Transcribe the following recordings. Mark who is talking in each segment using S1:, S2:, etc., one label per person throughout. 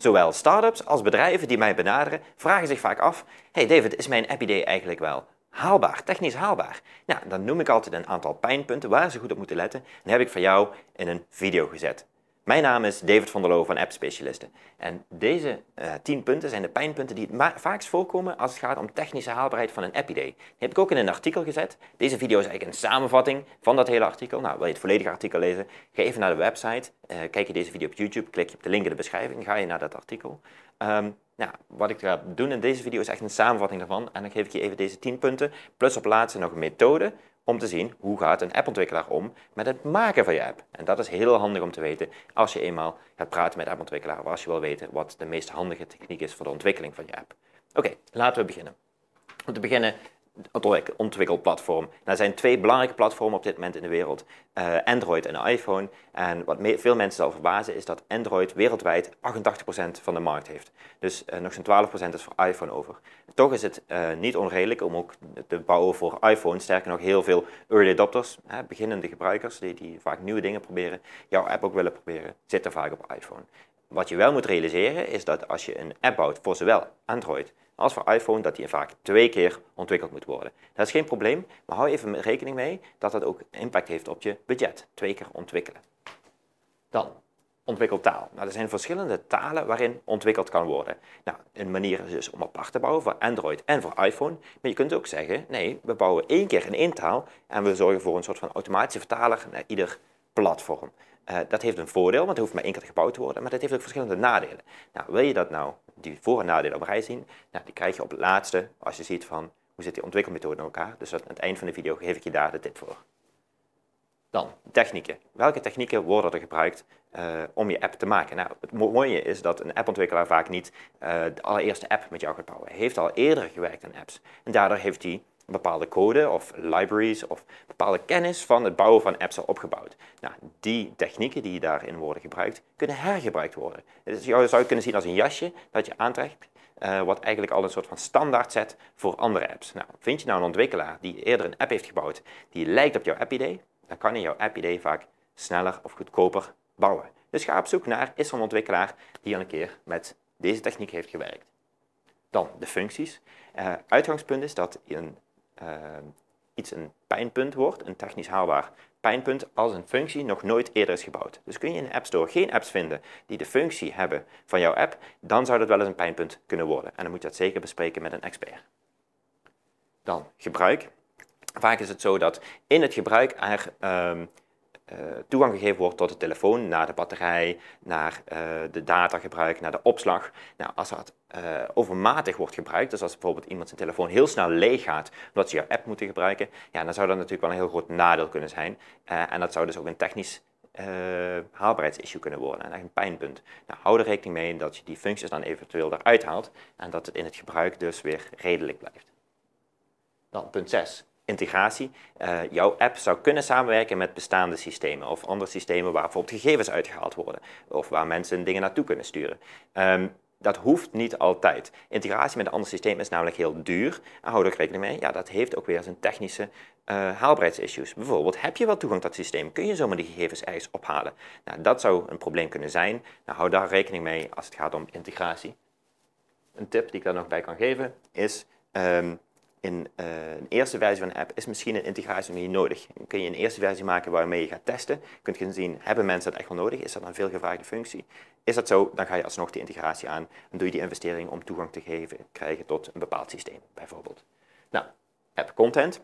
S1: Zowel start-ups als bedrijven die mij benaderen vragen zich vaak af: Hey David, is mijn app-idee eigenlijk wel haalbaar, technisch haalbaar? Nou, dan noem ik altijd een aantal pijnpunten waar ze goed op moeten letten. En heb ik voor jou in een video gezet. Mijn naam is David van der Loo van App Specialisten. En deze uh, eh, 10 punten zijn de pijnpunten die het vaakst voorkomen als het gaat om technische haalbaarheid van een app-idee. Die heb ik ook in een artikel gezet. Deze video is eigenlijk een samenvatting van dat hele artikel. Nou, wil je het volledige artikel lezen? Ga even naar de website. Eh, kijk je deze video op YouTube, klik je op de link in de beschrijving, ga je naar dat artikel. Ehm, nou, wat ik ga doen in deze video is echt een samenvatting daarvan. En dan geef ik je even deze 10 punten. Plus op laatste nog een methode om te zien hoe gaat een appontwikkelaar om met het maken van je app. En dat is heel handig om te weten als je eenmaal gaat praten met appontwikkelaar of als je wil weten wat de meest handige techniek is voor de ontwikkeling van je app. Oké, laten we beginnen. Om te beginnen ontwikkelplatform. Nou, er zijn twee belangrijke platformen op dit moment in de wereld. Eh, Android en iPhone. En wat veel mensen zal verbazen is dat Android wereldwijd 88% van de markt heeft. Dus eh, nog zo'n 12% is voor iPhone over. Toch is het eh, niet onredelijk om ook te bouwen voor iPhone. Sterker nog, heel veel early adopters, hè, beginnende gebruikers, die, die vaak nieuwe dingen proberen, jouw app ook willen proberen, zitten vaak op iPhone. Wat je wel moet realiseren is dat als je een app bouwt voor zowel Android als voor iPhone, dat die vaak twee keer ontwikkeld moet worden. Dat is geen probleem, maar hou even rekening mee dat dat ook impact heeft op je budget. Twee keer ontwikkelen. Dan, ontwikkeltaal. Nou, er zijn verschillende talen waarin ontwikkeld kan worden. Nou, een manier is dus om apart te bouwen voor Android en voor iPhone. Maar je kunt ook zeggen, nee, we bouwen één keer in één taal en we zorgen voor een soort van automatische vertaler naar ieder platform. Eh, dat heeft een voordeel, want het hoeft maar één keer gebouwd te worden, maar dat heeft ook verschillende nadelen. Nou, wil je dat nou, die voor- en nadelen op rij zien, nou, die krijg je op het laatste als je ziet van hoe zit die ontwikkelmethode in elkaar. Dus aan het eind van de video geef ik je daar de tip voor. Dan, technieken. Welke technieken worden er gebruikt eh, om je app te maken? Nou, het mooie is dat een appontwikkelaar vaak niet eh, de allereerste app met jou gaat bouwen. Hij heeft al eerder gewerkt aan apps en daardoor heeft hij bepaalde code of libraries of bepaalde kennis van het bouwen van apps al opgebouwd. Nou, die technieken die daarin worden gebruikt, kunnen hergebruikt worden. Dus je zou je kunnen zien als een jasje dat je aantrekt, eh, wat eigenlijk al een soort van standaard zet voor andere apps. Nou, vind je nou een ontwikkelaar die eerder een app heeft gebouwd, die lijkt op jouw app-idee, dan kan je jouw app-idee vaak sneller of goedkoper bouwen. Dus ga op zoek naar, is er een ontwikkelaar die al een keer met deze techniek heeft gewerkt? Dan de functies. Eh, uitgangspunt is dat een Ehm, iets een pijnpunt wordt, een technisch haalbaar pijnpunt, als een functie nog nooit eerder is gebouwd. Dus kun je in de App Store geen apps vinden die de functie hebben van jouw app, dan zou dat wel eens een pijnpunt kunnen worden. En dan moet je dat zeker bespreken met een expert. Dan gebruik. Vaak is het zo dat in het gebruik er ehm, eh, toegang gegeven wordt tot de telefoon, naar de batterij, naar eh, de datagebruik, naar de opslag. Nou, als dat eh, overmatig wordt gebruikt. Dus als bijvoorbeeld iemand zijn telefoon heel snel leeg gaat omdat ze jouw app moeten gebruiken, ja, dan zou dat natuurlijk wel een heel groot nadeel kunnen zijn. en dat zou dus ook een technisch uh, haalbaarheidsissue kunnen worden en echt een pijnpunt. Nou, hou er rekening mee dat je die functies dan eventueel eruit haalt en dat het in het gebruik dus weer redelijk blijft. Dan punt 6 integratie eh, jouw app zou kunnen samenwerken met bestaande systemen of andere systemen waar bijvoorbeeld gegevens uitgehaald worden of waar mensen dingen naartoe kunnen sturen. Ehm, dat hoeft niet altijd. Integratie met een ander systeem is namelijk heel duur. En hou er rekening mee, ja, dat heeft ook weer zijn technische uh, haalbaarheidsissues. Bijvoorbeeld, heb je wel toegang tot dat systeem? Kun je zomaar die gegevens ergens ophalen? Nou, dat zou een probleem kunnen zijn. Nou, hou daar rekening mee als het gaat om integratie. Een tip die ik daar nog bij kan geven is... Ehm, eh, een eerste versie van de app is misschien een integratie niet nodig. Dan kun je een eerste versie maken waarmee je gaat testen. Kun je zien, hebben mensen dat echt wel nodig? Is dat een veelgevraagde functie? Is dat zo, dan ga je alsnog die integratie aan en doe je die investering om toegang te geven, krijgen tot een bepaald systeem bijvoorbeeld. Nou, app content.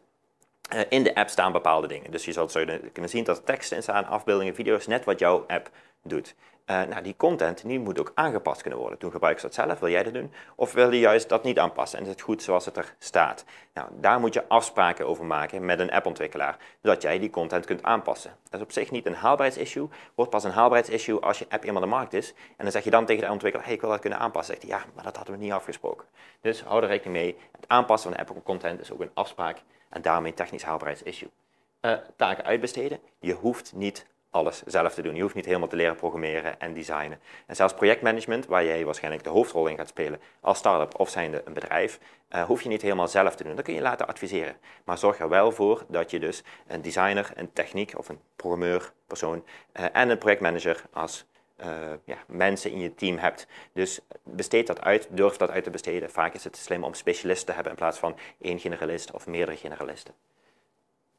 S1: Eh, in de app staan bepaalde dingen. Dus je zult kunnen zien dat er teksten in staan, afbeeldingen, video's, net wat jouw app doet. Eh, nou, die content die moet ook aangepast kunnen worden. Doen gebruikers dat zelf? Wil jij dat doen? Of wil je juist dat niet aanpassen en is het goed zoals het er staat? Nou, daar moet je afspraken over maken met een appontwikkelaar, zodat jij die content kunt aanpassen. Dat is op zich niet een haalbaarheidsissue. Wordt pas een haalbaarheidsissue als je app eenmaal de markt is. En dan zeg je dan tegen de ontwikkelaar, ik wil dat kunnen aanpassen. Zegt hij, ja, maar dat hadden we niet afgesproken. Dus hou er rekening mee. Het aanpassen van de app-content is ook een afspraak en daarmee technisch haalbaarheidsissue. Eh, taken uitbesteden. Je hoeft niet alles zelf te doen. Je hoeft niet helemaal te leren programmeren en designen. En zelfs projectmanagement, waar jij waarschijnlijk de hoofdrol in gaat spelen als start-up of zijnde een bedrijf, eh, hoef je niet helemaal zelf te doen. Dat kun je laten adviseren. Maar zorg er wel voor dat je dus een designer, een techniek of een programmeur persoon eh, en een projectmanager als eh, ja, mensen in je team hebt. Dus besteed dat uit, durf dat uit te besteden. Vaak is het slim om specialisten te hebben in plaats van één generalist of meerdere generalisten.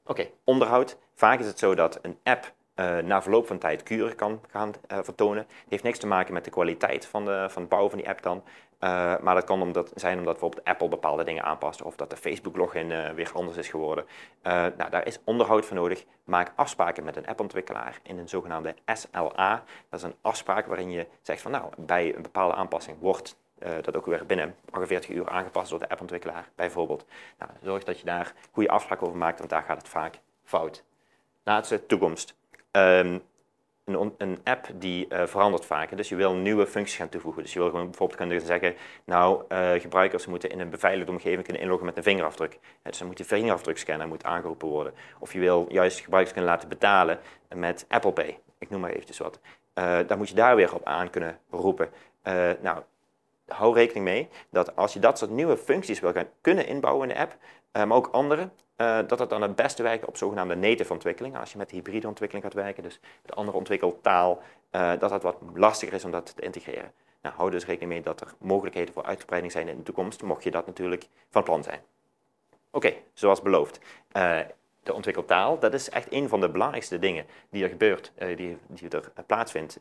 S1: Oké, onderhoud. Vaak is het zo dat een app eh, na verloop van tijd kuren kan gaan eh, vertonen. Het heeft niks te maken met de kwaliteit van de, van bouw van die app dan. Eh, maar dat kan omdat, zijn omdat bijvoorbeeld Apple bepaalde dingen aanpast of dat de Facebook-login weer anders is geworden. nou, daar is onderhoud voor nodig. Maak afspraken met een appontwikkelaar in een zogenaamde SLA. Dat is een afspraak waarin je zegt van nou, bij een bepaalde aanpassing wordt dat ook weer binnen ongeveer uur aangepast door de appontwikkelaar bijvoorbeeld. Nou, zorg dat je daar goede afspraken over maakt, want daar gaat het vaak fout. Laatste, toekomst. Ehm, een, een, app die eh, verandert vaak, Dus je wil nieuwe functies gaan toevoegen. Dus je wil gewoon bijvoorbeeld kunnen zeggen, nou, eh, gebruikers moeten in een beveiligde omgeving kunnen inloggen met een vingerafdruk. dus dan moet je vingerafdrukscanner moet aangeroepen worden. Of je wil juist gebruikers kunnen laten betalen met Apple Pay. Ik noem maar eventjes wat. Eh, dan moet je daar weer op aan kunnen roepen. nou, hou rekening mee dat als je dat soort nieuwe functies wil gaan kunnen inbouwen in de app, maar ook andere, eh, dat het dan het beste werkt op zogenaamde native ontwikkeling. Als je met hybride ontwikkeling gaat werken, dus met andere ontwikkeltaal, uh, dat dat wat lastiger is om dat te integreren. Nou, hou dus rekening mee dat er mogelijkheden voor uitbreiding zijn in de toekomst, mocht je dat natuurlijk van plan zijn. Oké, zoals beloofd. Eh, de ontwikkeltaal, dat is echt een van de belangrijkste dingen die er gebeurt, die, die er plaatsvindt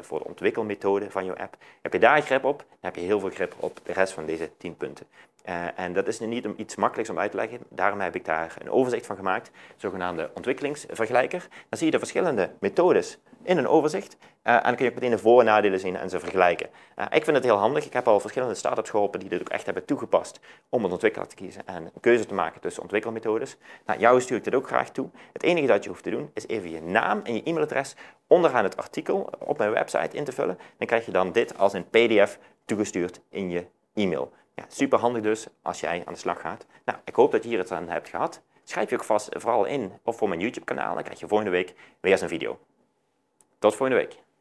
S1: voor de ontwikkelmethode van je app. Heb je daar grip op, dan heb je heel veel grip op de rest van deze tien punten. Eh, en dat is nu niet iets makkelijks om uit te leggen. Daarom heb ik daar een overzicht van gemaakt, zogenaamde ontwikkelingsvergelijker. Dan zie je de verschillende methodes in een overzicht. Eh, en dan kun je meteen de voor- en nadelen zien en ze vergelijken. Eh, ik vind het heel handig. Ik heb al verschillende startups geholpen die dit ook echt hebben toegepast om een ontwikkelaar te kiezen en een keuze te maken tussen ontwikkelmethodes. Nou, jou stuur ik dit ook graag toe. Het enige dat je hoeft te doen is even je naam en je e-mailadres onderaan het artikel op mijn website in te vullen. Dan krijg je dan dit als een PDF toegestuurd in je e-mail. Ja, super handig dus als jij aan de slag gaat. Nou, ik hoop dat je hier het aan hebt gehad. Schrijf je ook vast vooral in of voor mijn YouTube kanaal. Dan krijg je volgende week weer eens een video. Tot volgende week.